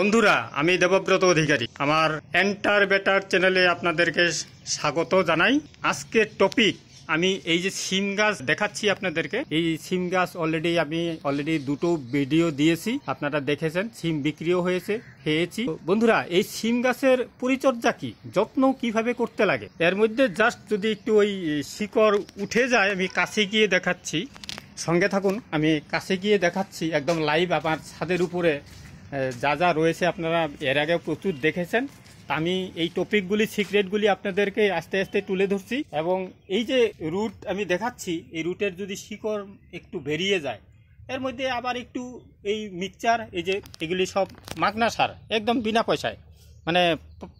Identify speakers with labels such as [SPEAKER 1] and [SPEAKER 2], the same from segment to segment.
[SPEAKER 1] বন্ধুরা আমি দেবব্রত অধিকারী আমার এন্টার বেটার চ্যানেলে আপনাদেরকে স্বাগত জানাই আজকের টপিক আমি এই যে সিম গাছ দেখাচ্ছি আপনাদেরকে এই সিম গাছ অলরেডি আমি অলরেডি দুটো ভিডিও দিয়েছি আপনারা দেখেছেন সিম বিক্রিও হয়েছে খেয়েছি বন্ধুরা এই সিম গাছের পরিচর্যা কি যত্ন কিভাবে করতে লাগে এর মধ্যে জাস্ট যদি একটু ওই শিকড় উঠে যায় আমি কাছে গিয়ে দেখাচ্ছি সঙ্গে থাকুন আমি কাছে গিয়ে দেখাচ্ছি একদম লাইভ আমার ছাদের উপরে যা যা রয়েছে আপনারা এর আগে প্রচুর দেখেছেন আমি এই টপিকগুলি সিক্রেটগুলি আপনাদেরকে আস্তে আস্তে তুলে ধরছি এবং এই যে রুট আমি দেখাচ্ছি এই রুটের যদি শিকড় একটু বেরিয়ে যায় এর মধ্যে আবার একটু এই মিক্সচার এই যে এগুলি সব মাগনা সার একদম বিনা পয়সায় মানে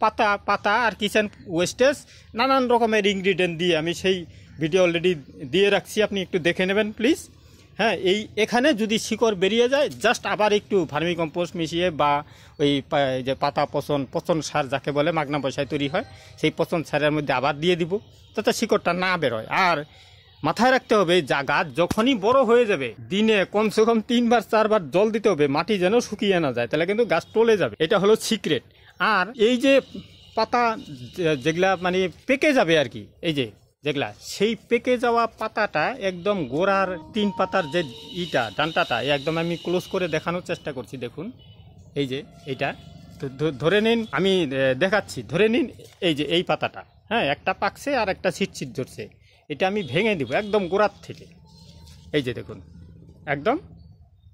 [SPEAKER 1] পাতা পাতা আর কিচেন ওয়েস্টেজ নানান রকমের ইনগ্রিডিয়েন্ট দিয়ে আমি সেই ভিডিও অলরেডি দিয়ে রাখছি আপনি একটু দেখে নেবেন প্লিজ হ্যাঁ এই এখানে যদি শিকড় বেরিয়ে যায় জাস্ট আবার একটু ভার্মি কম্পোস্ট মিশিয়ে বা ওই যে পাতা পচন পচন সার যাকে বলে মাগনা পয়সায় তৈরি হয় সেই পচন সারের মধ্যে আবার দিয়ে দিব তাতে শিকড়টা না বেরোয় আর মাথায় রাখতে হবে যা গাছ যখনই বড় হয়ে যাবে দিনে কমসে কম তিনবার চারবার জল দিতে হবে মাটি যেন শুকিয়ে না যায় তাহলে কিন্তু গাছ টলে যাবে এটা হলো সিক্রেট আর এই যে পাতা যেগুলা মানে পেকে যাবে আর কি এই যে যেগুলা সেই পেকে যাওয়া পাতাটা একদম গোড়ার তিন পাতার যে ইটা ডান্টাটা একদম আমি ক্লোজ করে দেখানোর চেষ্টা করছি দেখুন এই যে এটা তো ধরে নিন আমি দেখাচ্ছি ধরে নিন এই যে এই পাতাটা হ্যাঁ একটা পাকছে আর একটা ছিটছিট ধরছে এটা আমি ভেঙে দিব একদম গোড়ার থেকে এই যে দেখুন একদম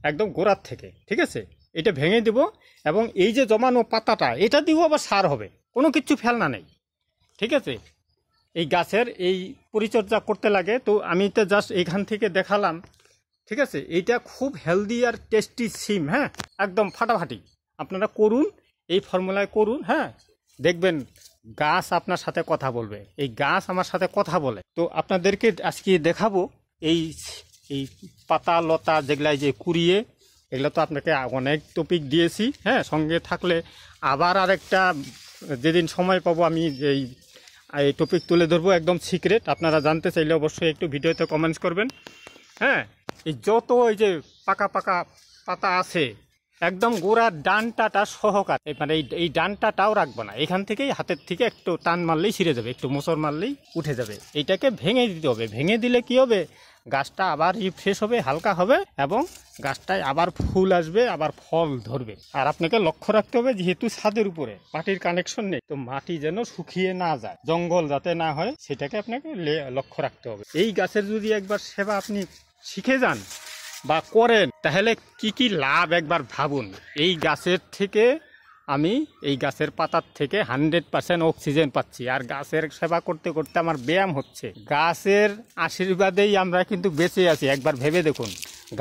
[SPEAKER 1] একদম গোড়ার থেকে ঠিক আছে এটা ভেঙে দিব এবং এই যে জমানো পাতাটা এটা দিব আবার সার হবে কোনো কিছু ফেলনা নেই ঠিক আছে এই গাছের এই পরিচর্যা করতে লাগে তো আমি তো জাস্ট এখান থেকে দেখালাম ঠিক আছে এইটা খুব হেলদি আর টেস্টি সিম হ্যাঁ একদম ফাটাফাটি আপনারা করুন এই ফর্মুলায় করুন হ্যাঁ দেখবেন গাছ আপনার সাথে কথা বলবে এই গাছ আমার সাথে কথা বলে তো আপনাদেরকে আজকে দেখাবো এই এই পাতা লতা যেগুলাই যে কুড়িয়ে এগুলো তো আপনাকে অনেক টপিক দিয়েছি হ্যাঁ সঙ্গে থাকলে আবার আরেকটা যেদিন সময় পাবো আমি এই এই টপিক তুলে ধরবো একদম সিক্রেট আপনারা জানতে চাইলে অবশ্যই একটু ভিডিওতে কমেন্টস করবেন হ্যাঁ এই যত এই যে পাকা পাকা পাতা আছে একদম গোড়ার ডানটাটা সহকার মানে এই এই ডানটাটাও রাখবো না এখান থেকেই হাতের থেকে একটু টান মারলেই ছিঁড়ে যাবে একটু মোচর মারলেই উঠে যাবে এইটাকে ভেঙে দিতে হবে ভেঙে দিলে কি হবে গাছটা আবার রিফ্রেশ হবে হালকা হবে এবং গাছটায় আবার ফুল আসবে আবার ফল ধরবে আর আপনাকে লক্ষ্য রাখতে হবে যেহেতু ছাদের উপরে মাটির কানেকশন নেই তো মাটি যেন শুকিয়ে না যায় জঙ্গল যাতে না হয় সেটাকে আপনাকে লক্ষ্য রাখতে হবে এই গাছের যদি একবার সেবা আপনি শিখে যান বা করেন তাহলে কি কি লাভ একবার ভাবুন এই গাছের থেকে আমি এই গাছের পাতার থেকে হান্ড্রেড পারসেন্ট অক্সিজেন পাচ্ছি আর গাছের সেবা করতে করতে আমার ব্যায়াম হচ্ছে গাছের আশীর্বাদেই আমরা কিন্তু বেঁচে আছি একবার ভেবে দেখুন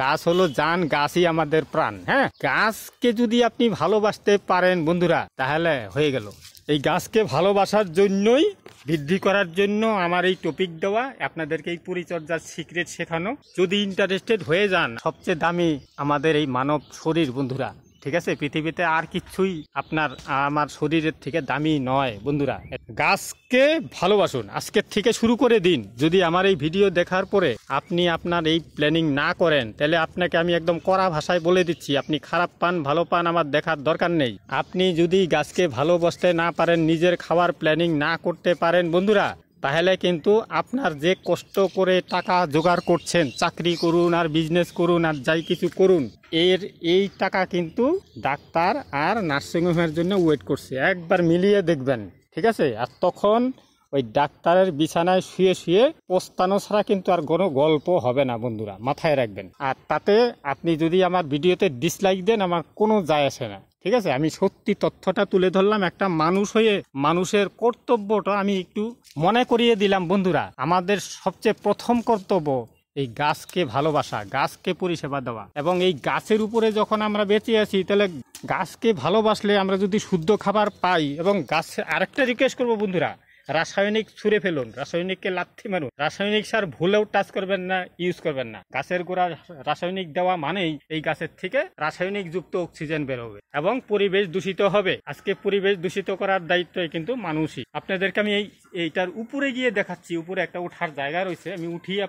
[SPEAKER 1] গাছ হলো যান গাছই আমাদের প্রাণ হ্যাঁ গাছকে যদি আপনি ভালোবাসতে পারেন বন্ধুরা তাহলে হয়ে গেল এই গাছকে ভালোবাসার জন্যই বৃদ্ধি করার জন্য আমার এই টপিক দেওয়া আপনাদেরকে এই পরিচর্যার সিক্রেট শেখানো যদি ইন্টারেস্টেড হয়ে যান সবচেয়ে দামি আমাদের এই মানব শরীর বন্ধুরা ঠিক আছে পৃথিবীতে আর কিছুই আপনার আমার শরীরের থেকে দামি নয় বন্ধুরা গাছকে ভালোবাসুন আজকের থেকে শুরু করে দিন যদি আমার এই ভিডিও দেখার পরে আপনি আপনার এই প্ল্যানিং না করেন তাহলে আপনাকে আমি একদম কড়া ভাষায় বলে দিচ্ছি আপনি খারাপ পান ভালো পান আমার দেখার দরকার নেই আপনি যদি গাছকে ভালোবাসতে না পারেন নিজের খাওয়ার প্ল্যানিং না করতে পারেন বন্ধুরা তাহলে কিন্তু আপনার যে কষ্ট করে টাকা জোগাড় করছেন চাকরি করুন আর বিজনেস করুন আর যাই কিছু করুন এর এই টাকা কিন্তু ডাক্তার আর নার্সিংহোমের জন্য ওয়েট করছে একবার মিলিয়ে দেখবেন ঠিক আছে আর তখন ওই ডাক্তারের বিছানায় শুয়ে শুয়ে পোস্তানো ছাড়া কিন্তু আর কোনো গল্প হবে না বন্ধুরা মাথায় রাখবেন আর তাতে আপনি যদি আমার ভিডিওতে ডিসলাইক দেন আমার কোনো যায় আসে না ঠিক আছে আমি সত্যি তথ্যটা তুলে ধরলাম একটা মানুষ হয়ে মানুষের কর্তব্যটা আমি একটু মনে করিয়ে দিলাম বন্ধুরা আমাদের সবচেয়ে প্রথম কর্তব্য এই গাছকে ভালোবাসা গাছকে পরিষেবা দেওয়া এবং এই গাছের উপরে যখন আমরা বেঁচে আছি তাহলে গাছকে ভালোবাসলে আমরা যদি শুদ্ধ খাবার পাই এবং গাছ আরেকটা রিকোয়েস্ট করবো বন্ধুরা রাসায়নিক ছুঁড়ে ফেলুন রাসায়নিককে লাথি মারুন রাসায়নিক সার ভুলেও টাচ করবেন না ইউজ করবেন না গাছের গোড়া রাসায়নিক দেওয়া মানেই এই গাছের থেকে রাসায়নিক যুক্ত অক্সিজেন বেরোবে এবং পরিবেশ দূষিত হবে আজকে পরিবেশ দূষিত করার দায়িত্ব কিন্তু মানুষই আপনাদেরকে আমি এই এইটার উপরে গিয়ে দেখাচ্ছি উপরে একটা উঠার জায়গা রয়েছে আমি উঠিয়ে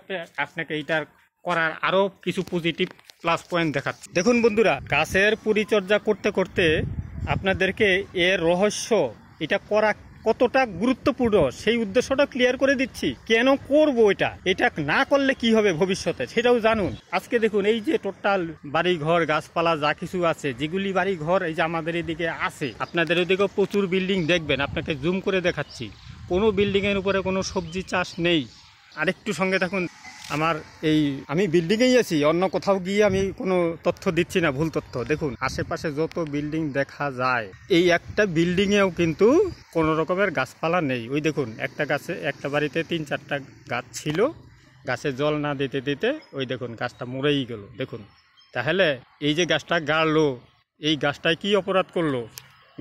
[SPEAKER 1] আপনাকে এইটার করার আরও কিছু পজিটিভ প্লাস পয়েন্ট দেখাচ্ছি দেখুন বন্ধুরা গাছের পরিচর্যা করতে করতে আপনাদেরকে এর রহস্য এটা করা কতটা গুরুত্বপূর্ণ সেই উদ্দেশ্যটা ক্লিয়ার করে দিচ্ছি কেন করব এটা এটা না করলে কি হবে ভবিষ্যতে সেটাও জানুন আজকে দেখুন এই যে টোটাল বাড়ি ঘর গাছপালা যা কিছু আছে যেগুলি বাড়ি ঘর এই যে আমাদের এদিকে আছে আপনাদের ওদিকে প্রচুর বিল্ডিং দেখবেন আপনাকে জুম করে দেখাচ্ছি কোনো বিল্ডিংয়ের উপরে কোনো সবজি চাষ নেই আরেকটু সঙ্গে থাকুন আমার এই আমি বিল্ডিংয়েই আছি অন্য কোথাও গিয়ে আমি কোনো তথ্য দিচ্ছি না ভুল তথ্য দেখুন আশেপাশে যত বিল্ডিং দেখা যায় এই একটা বিল্ডিংয়েও কিন্তু কোনো রকমের গাছপালা নেই ওই দেখুন একটা গাছে একটা বাড়িতে তিন চারটা গাছ ছিল গাছে জল না দিতে দিতে ওই দেখুন গাছটা মরেই গেল দেখুন তাহলে এই যে গাছটা গাড়লো এই গাছটায় কি অপরাধ করলো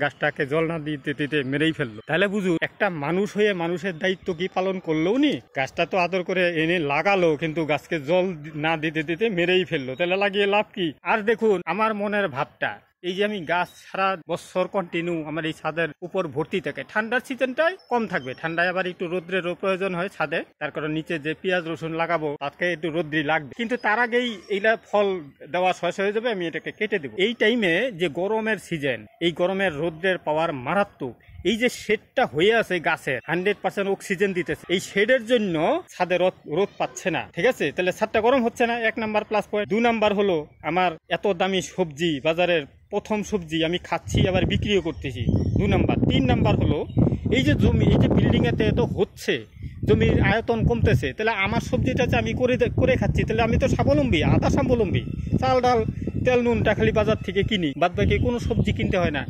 [SPEAKER 1] গাছটাকে জল না দিতে দিতে মেরেই ফেললো তাহলে বুঝু একটা মানুষ হয়ে মানুষের দায়িত্ব কি পালন করলো নি গাছটা তো আদর করে এনে লাগালো কিন্তু গাছকে জল না দিতে দিতে মেরেই ফেললো তাহলে লাগিয়ে লাভ কি আর দেখুন আমার মনের ভাবটা এই যে আমি গাছ সারা বছর কন্টিনিউ আমার এই ছাদের উপর ভর্তি থাকে ঠান্ডার সিজনটাই কম থাকবে ঠান্ডায় আবার একটু রোদ্রের প্রয়োজন হয় ছাদে তার কারণ নিচে যে পেঁয়াজ রসুন লাগাবো তাকে একটু রোদ্রি লাগবে কিন্তু তার আগেই এইটা ফল দেওয়া শেষ হয়ে যাবে আমি এটাকে কেটে দেবো এই টাইমে যে গরমের সিজন এই গরমের রোদ্রের পাওয়ার মারাত্মক এই যে শেডটা হয়ে আছে গাছের হান্ড্রেড পার্সেন্ট অক্সিজেন দিতেছে এই শেডের জন্য ছাদে রোদ রোদ পাচ্ছে না ঠিক আছে তাহলে ছাদটা গরম হচ্ছে না এক নাম্বার প্লাস পয়েন্ট দু নাম্বার হলো আমার এত দামি সবজি বাজারের প্রথম সবজি আমি খাচ্ছি আবার বিক্রিও করতেছি দু নাম্বার তিন নাম্বার হলো এই যে জমি এই যে বিল্ডিংয়েতে এত হচ্ছে জমির আয়তন কমতেছে তাহলে আমার সবজিটা যে আমি করে করে খাচ্ছি তাহলে আমি তো স্বাবলম্বী আধা স্বাবলম্বী চাল ডাল তেল নুনটা খালি বাজার থেকে কিনি বাদ বাকি কোনো সবজি কিনতে হয় না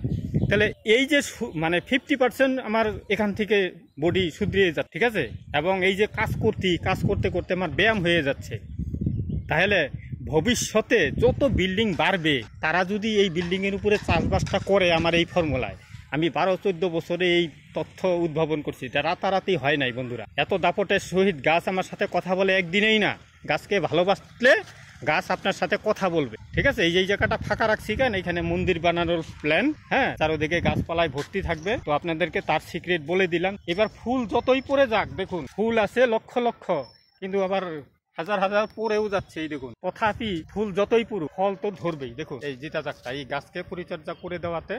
[SPEAKER 1] তাহলে এই যে মানে ফিফটি পার্সেন্ট আমার এখান থেকে বডি শুধরিয়ে যাচ্ছে ঠিক আছে এবং এই যে কাজ করতি কাজ করতে করতে আমার ব্যায়াম হয়ে যাচ্ছে তাহলে ভবিষ্যতে যত বিল্ডিং বাড়বে তারা যদি এই বিল্ডিংয়ের উপরে চাষবাসটা করে আমার এই ফর্মুলায় আমি বারো চোদ্দ বছরে এই তথ্য উদ্ভাবন করছি এটা রাতারাতি হয় নাই বন্ধুরা এত দাপটের সহিত গাছ আমার সাথে কথা বলে একদিনেই না গাছকে ভালোবাসলে গাছ আপনার সাথে কথা বলবে ঠিক আছে এই যে জায়গাটা ফাঁকা রাখছি কেন এখানে মন্দির বানানোর প্ল্যান হ্যাঁ চারোদিকে গাছপালায় ভর্তি থাকবে তো আপনাদেরকে তার সিক্রেট বলে দিলাম এবার ফুল যতই পরে যাক দেখুন ফুল আছে লক্ষ লক্ষ কিন্তু আবার হাজার হাজার পরেও যাচ্ছে এই দেখুন তথাপি ফুল যতই পুরু ফল তো ধরবেই দেখুন এই জিতা চাকটা এই গাছকে পরিচর্যা করে দেওয়াতে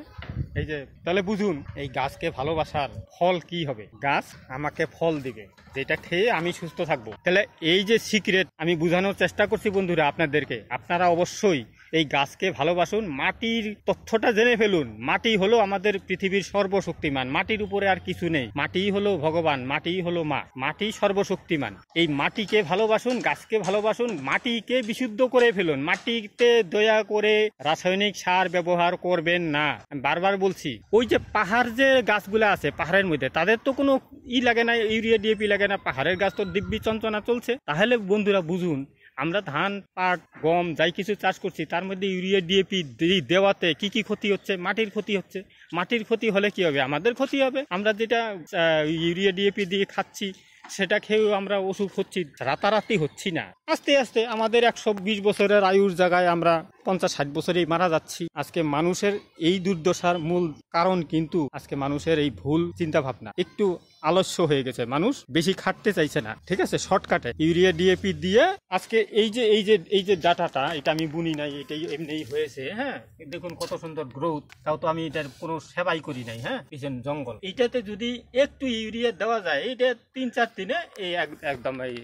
[SPEAKER 1] এই যে তাহলে বুঝুন এই গাছকে ভালোবাসার ফল কি হবে গাছ আমাকে ফল দিবে যেটা খেয়ে আমি সুস্থ থাকবো তাহলে এই যে সিক্রেট আমি বোঝানোর চেষ্টা করছি বন্ধুরা আপনাদেরকে আপনারা অবশ্যই এই গাছকে ভালোবাসুন মাটির তথ্যটা জেনে ফেলুন মাটি হলো আমাদের পৃথিবীর সর্বশক্তিমান মাটির উপরে আর কিছু নেই মাটি হলো ভগবান মাটি হলো মা মাটি সর্বশক্তিমান এই মাটিকে ভালোবাসুন গাছকে ভালোবাসুন মাটিকে বিশুদ্ধ করে ফেলুন মাটিতে দয়া করে রাসায়নিক সার ব্যবহার করবেন না বারবার বলছি ওই যে পাহাড় যে গাছগুলো আছে পাহাড়ের মধ্যে তাদের তো কোনো ই লাগে না ইউরিয়া ডিএপি লাগে না পাহাড়ের গাছ তো দিব্যি চঞ্চনা চলছে তাহলে বন্ধুরা বুঝুন আমরা ধান পাট গম যাই কিছু চাষ করছি তার মধ্যে ইউরিয়া ডিএপি দেওয়াতে কি কি ক্ষতি হচ্ছে মাটির ক্ষতি হচ্ছে মাটির ক্ষতি হলে কি হবে আমাদের ক্ষতি হবে আমরা যেটা ইউরিয়া ডিএপি দিয়ে খাচ্ছি সেটা খেয়েও আমরা ওষুধ হচ্ছি রাতারাতি হচ্ছি না আস্তে আস্তে আমাদের একশো বিশ বছরের আয়ুর জায়গায় আমরা পঞ্চাশ ষাট বছরেই মারা যাচ্ছি আজকে মানুষের এই দুর্দশার মূল কারণ কিন্তু আজকে মানুষের এই ভুল চিন্তা ভাবনা একটু আলস্য হয়ে গেছে মানুষ বেশি খাটতে চাইছে না ঠিক আছে শর্টকাটে ইউরিয়া ডিএপি দিয়ে আজকে এই যে এই যে এই যে ডাটাটা এটা আমি বুনি নাই এটাই এমনিই হয়েছে হ্যাঁ দেখুন কত সুন্দর গ্রোথ তাও তো আমি এটার কোনো সেবাই করি নাই হ্যাঁ পিছন জঙ্গল এটাতে যদি একটু ইউরিয়া দেওয়া যায় এটা তিন চার দিনে এই একদম এই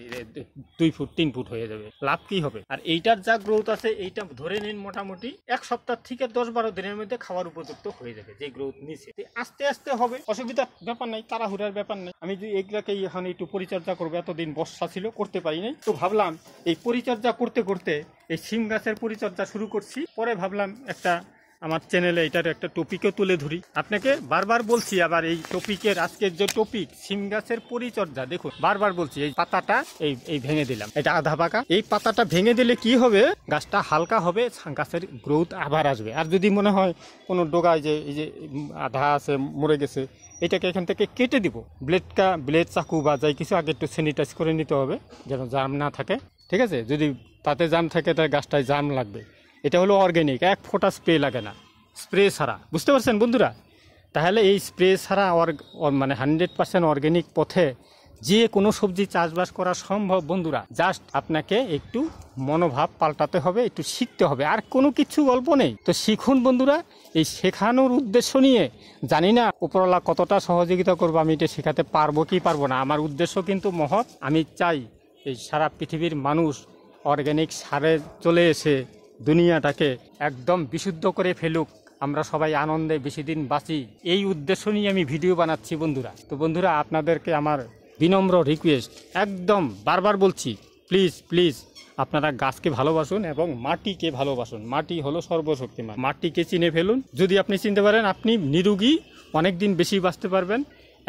[SPEAKER 1] দুই ফুট তিন ফুট হয়ে যাবে লাভ কি হবে আর এইটার যা গ্রোথ আছে এইটা ধরে নিন মোটামুটি এক সপ্তাহ থেকে দশ বারো দিনের মধ্যে খাওয়ার উপযুক্ত হয়ে যাবে যে গ্রোথ নিচে আস্তে আস্তে হবে অসুবিধার ব্যাপার নাই তাড়াহুড়ার ব্যাপার নাই আমি যদি এগুলাকে এখন একটু পরিচর্যা করবো এতদিন বর্ষা ছিল করতে পারি নাই তো ভাবলাম এই পরিচর্যা করতে করতে এই সিম গাছের পরিচর্যা শুরু করছি পরে ভাবলাম একটা আমার চ্যানেলে এটার একটা টপিকও তুলে ধরি আপনাকে বারবার বলছি আবার এই টপিকের আজকের যে টপিক সিম গাছের পরিচর্যা দেখুন বারবার বলছি এই পাতাটা এই এই ভেঙে দিলাম এটা আধা পাকা এই পাতাটা ভেঙে দিলে কি হবে গাছটা হালকা হবে গাছের গ্রোথ আবার আসবে আর যদি মনে হয় কোনো ডোগায় যে এই যে আধা আছে মরে গেছে এটাকে এখান থেকে কেটে দিব ব্লেডটা ব্লেড চাকু বা যাই কিছু আগে একটু স্যানিটাইজ করে নিতে হবে যেন জাম না থাকে ঠিক আছে যদি তাতে জাম থাকে তাহলে গাছটায় জাম লাগবে এটা হলো অর্গ্যানিক এক ফোঁটা স্প্রে লাগে না স্প্রে ছাড়া বুঝতে পারছেন বন্ধুরা তাহলে এই স্প্রে ছাড়া মানে হান্ড্রেড পার্সেন্ট অর্গ্যানিক পথে যে কোনো সবজি চাষবাস করা সম্ভব বন্ধুরা জাস্ট আপনাকে একটু মনোভাব পাল্টাতে হবে একটু শিখতে হবে আর কোনো কিছু গল্প নেই তো শিখুন বন্ধুরা এই শেখানোর উদ্দেশ্য নিয়ে জানি না উপরওয়ালা কতটা সহযোগিতা করবো আমি এটা শেখাতে পারবো কি পারবো না আমার উদ্দেশ্য কিন্তু মহৎ আমি চাই এই সারা পৃথিবীর মানুষ অর্গ্যানিক সারে চলে এসে দুনিয়াটাকে একদম বিশুদ্ধ করে ফেলুক আমরা সবাই আনন্দে বেশি দিন বাঁচি এই উদ্দেশ্য নিয়ে আমি ভিডিও বানাচ্ছি বন্ধুরা তো বন্ধুরা আপনাদেরকে আমার বিনম্র রিকোয়েস্ট একদম বারবার বলছি প্লিজ প্লিজ আপনারা গাছকে ভালোবাসুন এবং মাটিকে ভালোবাসুন মাটি হলো সর্বশক্তিমান মাটিকে চিনে ফেলুন যদি আপনি চিনতে পারেন আপনি নিরুগী অনেক দিন বেশি বাঁচতে পারবেন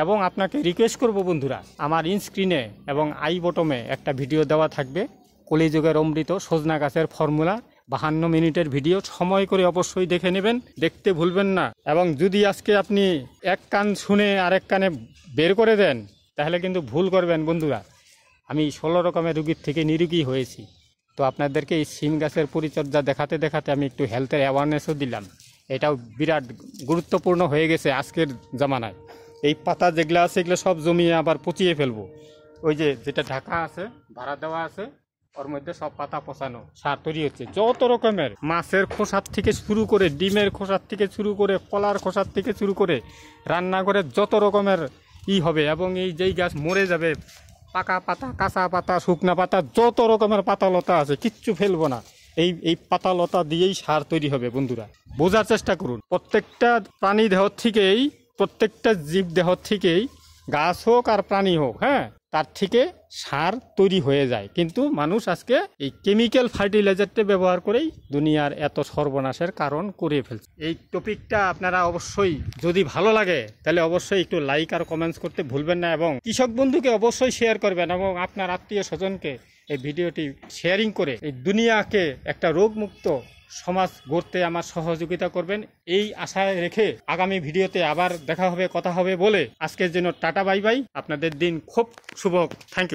[SPEAKER 1] এবং আপনাকে রিকোয়েস্ট করব বন্ধুরা আমার ইনস্ক্রিনে এবং আই বটমে একটা ভিডিও দেওয়া থাকবে কলিযুগের অমৃত সজনা গাছের ফর্মুলা বাহান্ন মিনিটের ভিডিও সময় করে অবশ্যই দেখে নেবেন দেখতে ভুলবেন না এবং যদি আজকে আপনি এক কান শুনে আরেক কানে বের করে দেন তাহলে কিন্তু ভুল করবেন বন্ধুরা আমি ষোলো রকমের রুগীর থেকে নিরুগী হয়েছি তো আপনাদেরকে এই সিম গাছের পরিচর্যা দেখাতে দেখাতে আমি একটু হেলথের অ্যাওয়ারনেসও দিলাম এটাও বিরাট গুরুত্বপূর্ণ হয়ে গেছে আজকের জামানায় এই পাতা যেগুলো আছে এগুলো সব জমিয়ে আবার পচিয়ে ফেলবো ওই যে যেটা ঢাকা আছে ভাড়া দেওয়া আছে ওর মধ্যে সব পাতা পচানো সার তৈরি হচ্ছে যত রকমের মাছের খোসার থেকে শুরু করে ডিমের খোসার থেকে শুরু করে কলার খোসার থেকে শুরু করে রান্নাঘরে যত রকমের ই হবে এবং এই যেই গাছ মরে যাবে পাকা পাতা কাঁচা পাতা শুকনা পাতা যত রকমের পাতালতা আছে কিচ্ছু ফেলবো না এই এই পাতালতা দিয়েই সার তৈরি হবে বন্ধুরা বোঝার চেষ্টা করুন প্রত্যেকটা প্রাণী দেহ থেকেই প্রত্যেকটা জীব দেহ থেকেই গাছ হোক আর প্রাণী হোক হ্যাঁ তার থেকে সার তৈরি হয়ে যায় কিন্তু মানুষ আজকে এই কেমিক্যাল ফার্টিলাইজারটা ব্যবহার করেই দুনিয়ার এত সর্বনাশের কারণ করে ফেলছে এই টপিকটা আপনারা অবশ্যই যদি ভালো লাগে তাহলে অবশ্যই একটু লাইক আর কমেন্টস করতে ভুলবেন না এবং কৃষক বন্ধুকে অবশ্যই শেয়ার করবেন এবং আপনার আত্মীয় স্বজনকে এই ভিডিওটি শেয়ারিং করে এই দুনিয়াকে একটা রোগমুক্ত সমাজ গড়তে আমার সহযোগিতা করবেন এই আশায় রেখে আগামী ভিডিওতে আবার দেখা হবে কথা হবে বলে আজকের জন্য টাটা বাই বাই আপনাদের দিন খুব শুভ থ্যাংক ইউ